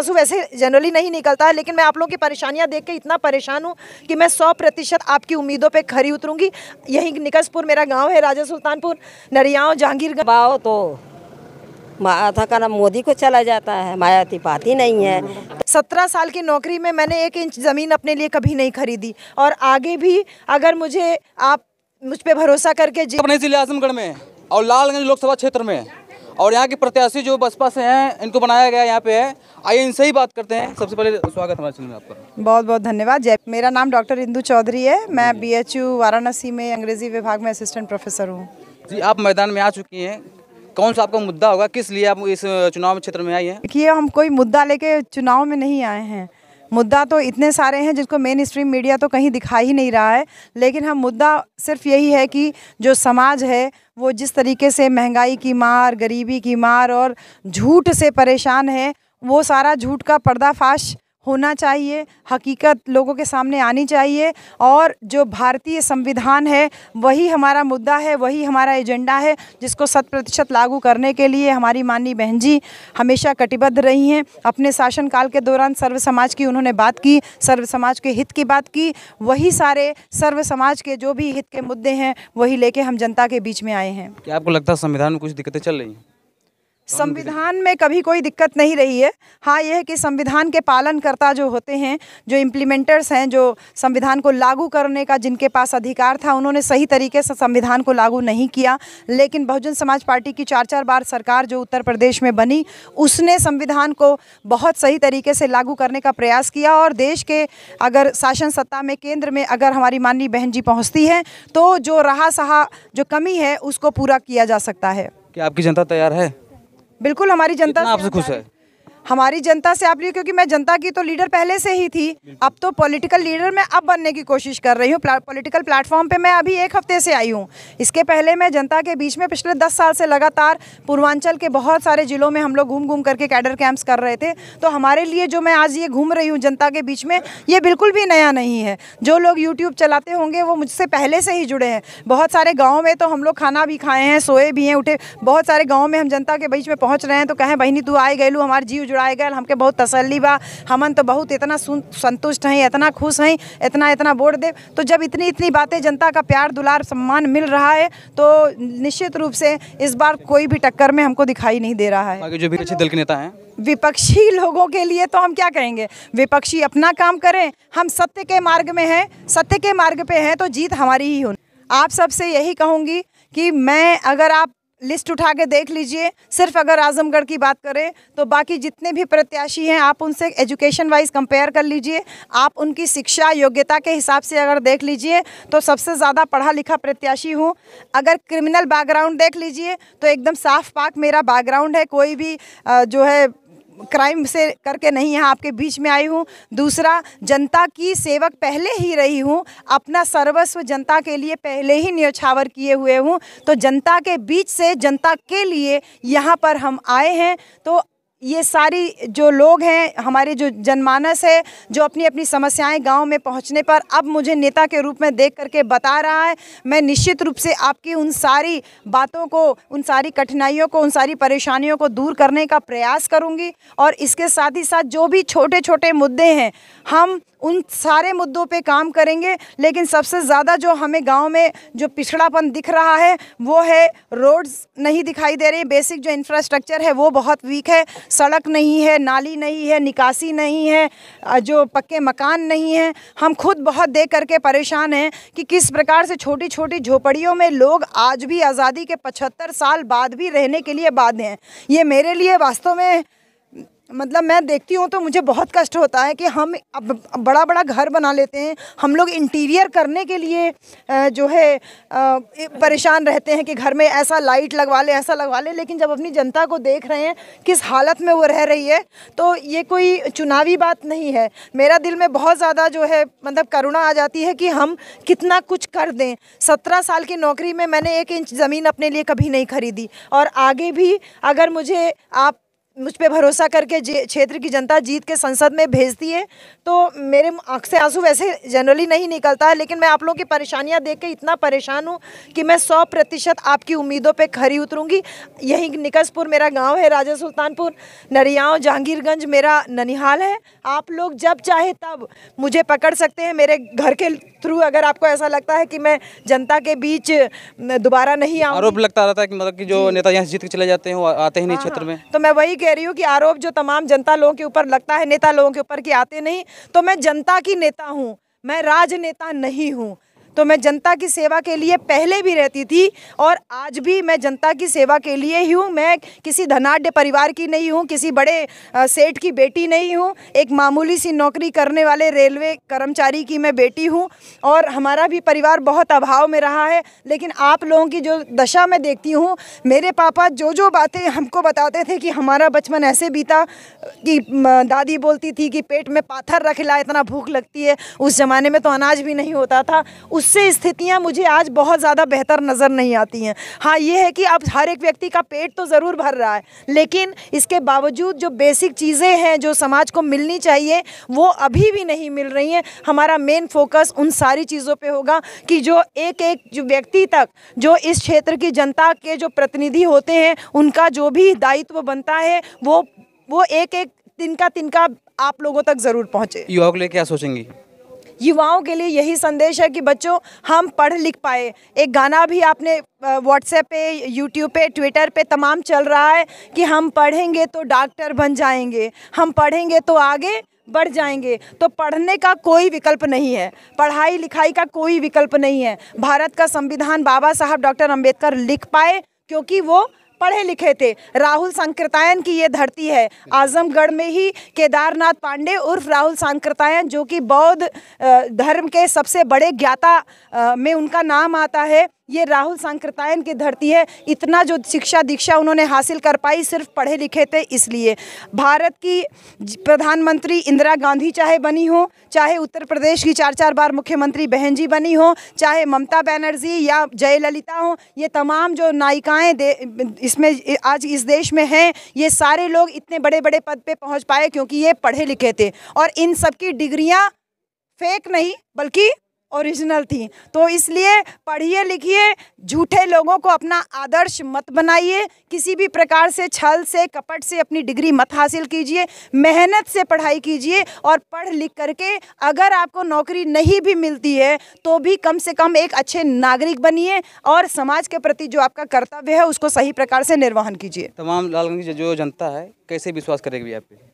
आंसू वैसे जनरली नहीं निकलता है लेकिन मैं आप लोगों की परेशानियाँ देख के इतना परेशान हूँ कि मैं सौ प्रतिशत आपकी उम्मीदों पर खरी उतरूँगी यहीं निकसपुर मेरा गाँव है राजा सुल्तानपुर नरियाओं जहांगीर गवाओ तो माथा का नाम मोदी को चला जाता है मायावती पाती नहीं है सत्रह साल की नौकरी में मैंने एक इंच ज़मीन अपने लिए कभी नहीं खरीदी और आगे भी अगर मुझे आप मुझ पर भरोसा करके अपने जिले आजमगढ़ में और लालगंज लोकसभा क्षेत्र में और यहाँ के प्रत्याशी जो बसपा से हैं इनको बनाया गया यहाँ पे है आइए इनसे ही बात करते हैं सबसे पहले स्वागत हमारे चैनल में आपका बहुत बहुत धन्यवाद जय मेरा नाम डॉक्टर इंदू चौधरी है मैं बी वाराणसी में अंग्रेजी विभाग में असिस्टेंट प्रोफेसर हूँ जी आप मैदान में आ चुकी हैं कौन सा आपका मुद्दा होगा किस लिए आप इस चुनाव क्षेत्र में आई हैं देखिए हम कोई मुद्दा लेके चुनाव में नहीं आए हैं मुद्दा तो इतने सारे हैं जिसको मेन स्ट्रीम मीडिया तो कहीं दिखा ही नहीं रहा है लेकिन हम हाँ, मुद्दा सिर्फ यही है कि जो समाज है वो जिस तरीके से महंगाई की मार गरीबी की मार और झूठ से परेशान है वो सारा झूठ का पर्दाफाश होना चाहिए हकीकत लोगों के सामने आनी चाहिए और जो भारतीय संविधान है वही हमारा मुद्दा है वही हमारा एजेंडा है जिसको शत प्रतिशत लागू करने के लिए हमारी माननीय बहन जी हमेशा कटिबद्ध रही हैं अपने शासनकाल के दौरान सर्व समाज की उन्होंने बात की सर्व समाज के हित की बात की वही सारे सर्व समाज के जो भी हित के मुद्दे हैं वही लेके हम जनता के बीच में आए हैं क्या आपको लगता है संविधान में कुछ दिक्कतें चल रही हैं संविधान में कभी कोई दिक्कत नहीं रही है हाँ यह है कि संविधान के पालनकर्ता जो होते हैं जो इम्प्लीमेंटर्स हैं जो संविधान को लागू करने का जिनके पास अधिकार था उन्होंने सही तरीके से संविधान को लागू नहीं किया लेकिन बहुजन समाज पार्टी की चार चार बार सरकार जो उत्तर प्रदेश में बनी उसने संविधान को बहुत सही तरीके से लागू करने का प्रयास किया और देश के अगर शासन सत्ता में केंद्र में अगर हमारी माननीय बहन जी पहुँचती हैं तो जो रहा सहा जो कमी है उसको पूरा किया जा सकता है क्या आपकी जनता तैयार है बिल्कुल हमारी जनता आपसे खुश है हमारी जनता से आप लिए क्योंकि मैं जनता की तो लीडर पहले से ही थी अब तो पॉलिटिकल लीडर मैं अब बनने की कोशिश कर रही हूँ पॉलिटिकल प्लेटफॉर्म पे मैं अभी एक हफ्ते से आई हूँ इसके पहले मैं जनता के बीच में पिछले दस साल से लगातार पूर्वांचल के बहुत सारे ज़िलों में हम लोग घूम घूम करके कैडर कैंप्स कर रहे थे तो हमारे लिए जो मैं आज ये घूम रही हूँ जनता के बीच में ये बिल्कुल भी नया नहीं है जो लोग यूट्यूब चलाते होंगे वो मुझसे पहले से ही जुड़े हैं बहुत सारे गाँव में तो हम लोग खाना भी खाए हैं सोए भी हैं उठे बहुत सारे गाँव में हम जनता के बीच में पहुँच रहे हैं तो कहें बहनी तू आए गए हमारे जीव जुड़ाए गए हमके बहुत तसल्ली बा हमन तो बहुत इतना संतुष्ट हैं इतना खुश हैं इतना इतना वोट दे तो जब इतनी इतनी बातें जनता का प्यार दुलार सम्मान मिल रहा है तो निश्चित रूप से इस बार कोई भी टक्कर में हमको दिखाई नहीं दे रहा है जो भी दल के नेता हैं विपक्षी लोगों के लिए तो हम क्या कहेंगे विपक्षी अपना काम करें हम सत्य के मार्ग में हैं सत्य के मार्ग पे हैं तो जीत हमारी ही होनी आप सबसे यही कहूंगी कि मैं अगर आप लिस्ट उठा के देख लीजिए सिर्फ अगर आजमगढ़ की बात करें तो बाकी जितने भी प्रत्याशी हैं आप उनसे एजुकेशन वाइज कंपेयर कर लीजिए आप उनकी शिक्षा योग्यता के हिसाब से अगर देख लीजिए तो सबसे ज़्यादा पढ़ा लिखा प्रत्याशी हूँ अगर क्रिमिनल बैकग्राउंड देख लीजिए तो एकदम साफ पाक मेरा बैकग्राउंड है कोई भी जो है क्राइम से करके नहीं यहाँ आपके बीच में आई हूँ दूसरा जनता की सेवक पहले ही रही हूँ अपना सर्वस्व जनता के लिए पहले ही न्योछावर किए हुए हूँ तो जनता के बीच से जनता के लिए यहाँ पर हम आए हैं तो ये सारी जो लोग हैं हमारे जो जनमानस है जो अपनी अपनी समस्याएं गांव में पहुंचने पर अब मुझे नेता के रूप में देख करके बता रहा है मैं निश्चित रूप से आपकी उन सारी बातों को उन सारी कठिनाइयों को उन सारी परेशानियों को दूर करने का प्रयास करूंगी और इसके साथ ही साथ जो भी छोटे छोटे मुद्दे हैं हम उन सारे मुद्दों पे काम करेंगे लेकिन सबसे ज़्यादा जो हमें गांव में जो पिछड़ापन दिख रहा है वो है रोड्स नहीं दिखाई दे रहे बेसिक जो इंफ्रास्ट्रक्चर है वो बहुत वीक है सड़क नहीं है नाली नहीं है निकासी नहीं है जो पक्के मकान नहीं हैं हम खुद बहुत देख करके परेशान हैं कि किस प्रकार से छोटी छोटी झोपड़ियों में लोग आज भी आज़ादी के पचहत्तर साल बाद भी रहने के लिए बाध्य हैं ये मेरे लिए वास्तव में मतलब मैं देखती हूँ तो मुझे बहुत कष्ट होता है कि हम अब बड़ा बड़ा घर बना लेते हैं हम लोग इंटीरियर करने के लिए जो है परेशान रहते हैं कि घर में ऐसा लाइट लगवा ले ऐसा लगवा ले लेकिन जब अपनी जनता को देख रहे हैं किस हालत में वो रह रही है तो ये कोई चुनावी बात नहीं है मेरा दिल में बहुत ज़्यादा जो है मतलब करुणा आ जाती है कि हम कितना कुछ कर दें सत्रह साल की नौकरी में मैंने एक इंच ज़मीन अपने लिए कभी नहीं खरीदी और आगे भी अगर मुझे आप मुझ पर भरोसा करके क्षेत्र की जनता जीत के संसद में भेजती है तो मेरे आँख से आंसू वैसे जनरली नहीं निकलता है लेकिन मैं आप लोगों की परेशानियाँ देख के इतना परेशान हूँ कि मैं सौ प्रतिशत आपकी उम्मीदों पर खरी उतरूँगी यहीं निकसपुर मेरा गाँव है राजा सुल्तानपुर नरियाँव जहांगीरगंज मेरा ननिहाल है आप लोग जब चाहे तब मुझे पकड़ सकते हैं मेरे घर के थ्रू अगर आपको ऐसा लगता है कि मैं जनता के बीच दोबारा नहीं आऊँ आरोप लगता रहता है कि मतलब कि जो नेता यहाँ जीत के चले जाते हैं वो आते ही नहीं हाँ, क्षेत्र हाँ। में तो मैं वही कह रही हूँ कि आरोप जो तमाम जनता लोगों के ऊपर लगता है नेता लोगों के ऊपर कि आते नहीं तो मैं जनता की नेता हूँ मैं राजनेता नहीं हूँ तो मैं जनता की सेवा के लिए पहले भी रहती थी और आज भी मैं जनता की सेवा के लिए ही हूँ मैं किसी धनाढ़ परिवार की नहीं हूँ किसी बड़े सेठ की बेटी नहीं हूँ एक मामूली सी नौकरी करने वाले रेलवे कर्मचारी की मैं बेटी हूँ और हमारा भी परिवार बहुत अभाव में रहा है लेकिन आप लोगों की जो दशा मैं देखती हूँ मेरे पापा जो जो बातें हमको बताते थे कि हमारा बचपन ऐसे बीता कि दादी बोलती थी कि पेट में पाथर रख ला इतना भूख लगती है उस ज़माने में तो अनाज भी नहीं होता था उस इससे स्थितियाँ मुझे आज बहुत ज़्यादा बेहतर नज़र नहीं आती हैं हाँ ये है कि अब हर एक व्यक्ति का पेट तो ज़रूर भर रहा है लेकिन इसके बावजूद जो बेसिक चीज़ें हैं जो समाज को मिलनी चाहिए वो अभी भी नहीं मिल रही हैं हमारा मेन फोकस उन सारी चीज़ों पर होगा कि जो एक एक जो व्यक्ति तक जो इस क्षेत्र की जनता के जो प्रतिनिधि होते हैं उनका जो भी दायित्व बनता है वो वो एक एक तिनका तिनका आप लोगों तक ज़रूर पहुँचे के लिए क्या सोचेंगी युवाओं के लिए यही संदेश है कि बच्चों हम पढ़ लिख पाए एक गाना भी आपने व्हाट्सएप पे यूट्यूब पे ट्विटर पे तमाम चल रहा है कि हम पढ़ेंगे तो डॉक्टर बन जाएंगे हम पढ़ेंगे तो आगे बढ़ जाएंगे तो पढ़ने का कोई विकल्प नहीं है पढ़ाई लिखाई का कोई विकल्प नहीं है भारत का संविधान बाबा साहब डॉक्टर अम्बेडकर लिख पाए क्योंकि वो पढ़े लिखे थे राहुल सांकृतायन की ये धरती है आजमगढ़ में ही केदारनाथ पांडे उर्फ राहुल सांकृतायन जो कि बौद्ध धर्म के सबसे बड़े ज्ञाता में उनका नाम आता है ये राहुल सांक्रतायन की धरती है इतना जो शिक्षा दीक्षा उन्होंने हासिल कर पाई सिर्फ पढ़े लिखे थे इसलिए भारत की प्रधानमंत्री इंदिरा गांधी चाहे बनी हो चाहे उत्तर प्रदेश की चार चार बार मुख्यमंत्री बहन जी बनी हो चाहे ममता बनर्जी या जयललिता हो ये तमाम जो नायिकाएँ इसमें आज इस देश में हैं ये सारे लोग इतने बड़े बड़े पद पर पहुँच पाए क्योंकि ये पढ़े लिखे थे और इन सबकी डिग्रियाँ फेक नहीं बल्कि ओरिजिनल थी तो इसलिए पढ़िए लिखिए झूठे लोगों को अपना आदर्श मत बनाइए किसी भी प्रकार से छल से कपट से अपनी डिग्री मत हासिल कीजिए मेहनत से पढ़ाई कीजिए और पढ़ लिख करके अगर आपको नौकरी नहीं भी मिलती है तो भी कम से कम एक अच्छे नागरिक बनिए और समाज के प्रति जो आपका कर्तव्य है उसको सही प्रकार से निर्वहन कीजिए तमाम लालगंज जो जनता है कैसे विश्वास करेगी आप पे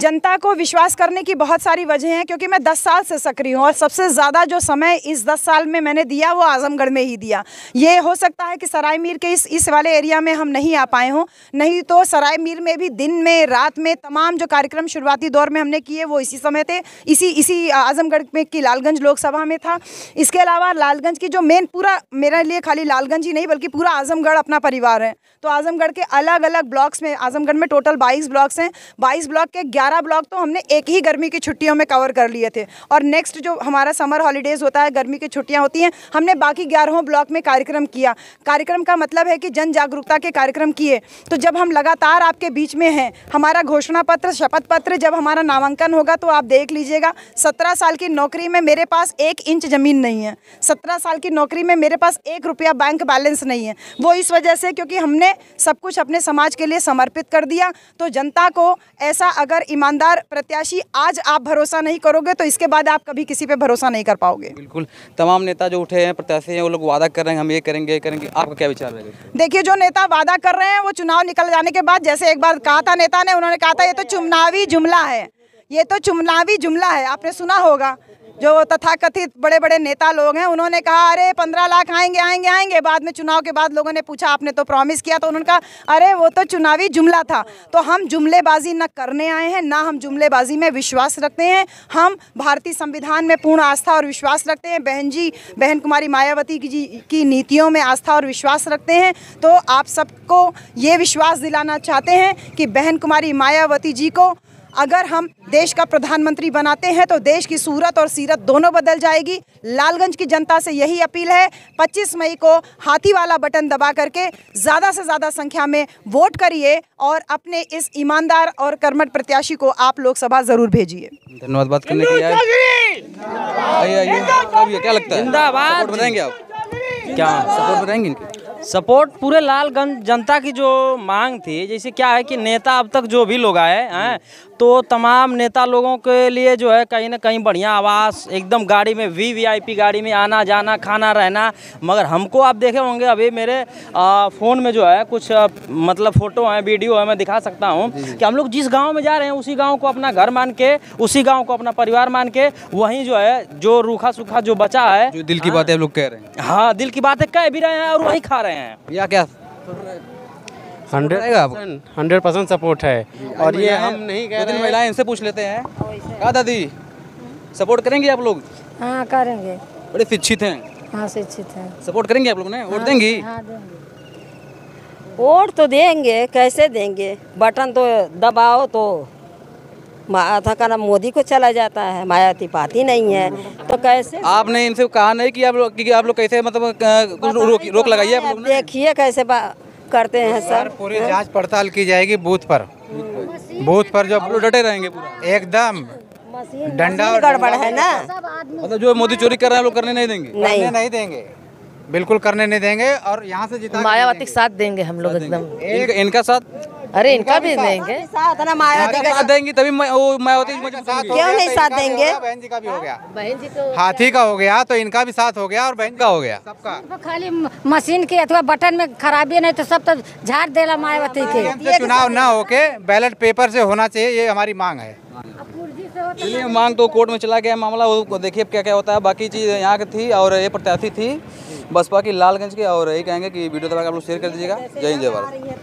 जनता को विश्वास करने की बहुत सारी वजह हैं क्योंकि मैं 10 साल से सक्रिय हूँ और सबसे ज़्यादा जो समय इस 10 साल में मैंने दिया वो आजमगढ़ में ही दिया ये हो सकता है कि सराय मीर के इस इस वाले एरिया में हम नहीं आ पाए हों नहीं तो सराय मीर में भी दिन में रात में तमाम जो कार्यक्रम शुरुआती दौर में हमने किए वो इसी समय थे इसी इसी आजमगढ़ में की लालगंज लोकसभा में था इसके अलावा लालगंज की जो मेन पूरा मेरे लिए खाली लालगंज ही नहीं बल्कि पूरा आजमगढ़ अपना परिवार है तो आजमगढ़ के अलग अलग ब्लॉक्स में आजमगढ़ में टोटल बाईस ब्लॉक्स हैं बाईस ब्लॉक के ग्यारह ब्लॉक तो हमने एक ही गर्मी की छुट्टियों में कवर कर लिए थे और नेक्स्ट जो हमारा समर हॉलीडेज़ होता है गर्मी की छुट्टियाँ होती हैं हमने बाकी ग्यारहों ब्लॉक में कार्यक्रम किया कार्यक्रम का मतलब है कि जन जागरूकता के कार्यक्रम किए तो जब हम लगातार आपके बीच में हैं हमारा घोषणा पत्र शपथ पत्र जब हमारा नामांकन होगा तो आप देख लीजिएगा सत्रह साल की नौकरी में मेरे पास एक इंच ज़मीन नहीं है सत्रह साल की नौकरी में मेरे पास एक रुपया बैंक बैलेंस नहीं है वो इस वजह से क्योंकि हमने सब कुछ अपने समाज के लिए समर्पित कर दिया तो जनता को ऐसा अगर ईमानदार प्रत्याशी आज आप भरोसा नहीं करोगे तो इसके बाद आप कभी किसी पे भरोसा नहीं कर पाओगे बिल्कुल तमाम नेता जो उठे हैं प्रत्याशी हैं वो लोग वादा कर रहे हैं हम ये करेंगे ये करेंगे आपका क्या विचार है देखिए जो नेता वादा कर रहे हैं वो चुनाव निकल जाने के बाद जैसे एक बार कहा था नेता ने उन्होंने कहा था ये तो चुनावी जुमला है ये तो चुनावी जुमला है आपने सुना होगा जो तथाकथित बड़े बड़े नेता लोग हैं उन्होंने कहा अरे पंद्रह लाख आएंगे आएंगे आएंगे बाद में चुनाव के बाद लोगों ने पूछा आपने तो प्रॉमिस किया तो उन्होंने कहा अरे वो तो चुनावी जुमला था तो हम जुमलेबाजी न करने आए हैं ना हम जुमलेबाजी में विश्वास रखते हैं हम भारतीय संविधान में पूर्ण आस्था और विश्वास रखते हैं बहन जी बहन कुमारी मायावती जी की नीतियों में आस्था और विश्वास रखते हैं तो आप सबको ये विश्वास दिलाना चाहते हैं कि बहन कुमारी मायावती जी को अगर हम देश का प्रधानमंत्री बनाते हैं तो देश की सूरत और सीरत दोनों बदल जाएगी लालगंज की जनता से यही अपील है 25 मई को हाथी वाला बटन दबा करके ज़्यादा से ज़्यादा संख्या में वोट करिए और अपने इस ईमानदार और कर्मठ प्रत्याशी को आप लोकसभा ज़रूर भेजिए धन्यवाद बात करने के लिए क्या लगता है बताएंगे आप क्या सपोर्ट बताएंगे सपोर्ट पूरे लालगंज जनता की जो मांग थी जैसे क्या है कि नेता अब तक जो भी लोग आए हैं तो तमाम नेता लोगों के लिए जो है कहीं ना कहीं बढ़िया आवास एकदम गाड़ी में वी वी आई पी गाड़ी में आना जाना खाना रहना मगर हमको आप देखे होंगे अभी मेरे फ़ोन में जो है कुछ आ, मतलब फ़ोटो हैं वीडियो है मैं दिखा सकता हूँ कि हम लोग जिस गाँव में जा रहे हैं उसी गाँव को अपना घर मान के उसी गाँव को अपना परिवार मान के वहीं जो है जो रूखा सूखा जो बचा है जो दिल की बातें हाँ। लोग कह रहे हैं हाँ दिल की बातें कह भी रहे हैं और वहीं खा रहे हैं या क्या हंड्रेड परसेंट सपोर्ट है और ये हम नहीं कह रहे महिलाएं इनसे पूछ लेते हैं कहा हाँ, दादी सपोर्ट करेंगे आप लोग हाँ करेंगे बड़े शिक्षित हैं हाँ शिक्षित हैं सपोर्ट करेंगे आप लोग ने वोट हाँ, देंगी हाँ, देंगे वोट तो देंगे कैसे देंगे बटन तो दबाओ तो माथा का नाम मोदी को चला जाता है मायावती पाती नहीं है तो कैसे आपने इनसे कहा नहीं कि आप लोग कि आप लोग कैसे मतलब रोक रोक तो लगाइए देखिए कैसे करते हैं सर पूरी हाँ? जांच पड़ताल की जाएगी बूथ पर बूथ पर जो डटे रहेंगे एकदम डंडा गड़बड़ है ना मतलब जो मोदी चोरी कर रहे हैं लोग करने नहीं देंगे नहीं नहीं देंगे बिल्कुल करने नहीं देंगे और यहाँ से जितना मायावती साथ देंगे हम लोग एकदम इनका साथ अरे इनका भी देंगे साथ देंगी तभी मायावती क्यों नहीं साथ देंगे बहन जी का भी हो गया बहन जी तो हाथी का हो गया तो इनका भी साथ हो गया और बहन का हो गया सबका तो खाली मशीन के अथवा बटन में खराबी नहीं तो सब तो झाड़ देला हाँ, मायावती हाँ, के हाँ, तो चुनाव न होके बैलेट पेपर से होना चाहिए ये हमारी मांग है चलिए मांग तो कोर्ट में चला गया मामला वो देखिए क्या क्या होता है बाकी चीज़ यहाँ की थी और ये प्रत्याशी थी बसपा की लालगंज के और यही कहेंगे कि वीडियो दबा आप लोग शेयर कर दीजिएगा जय हिंद जय भारत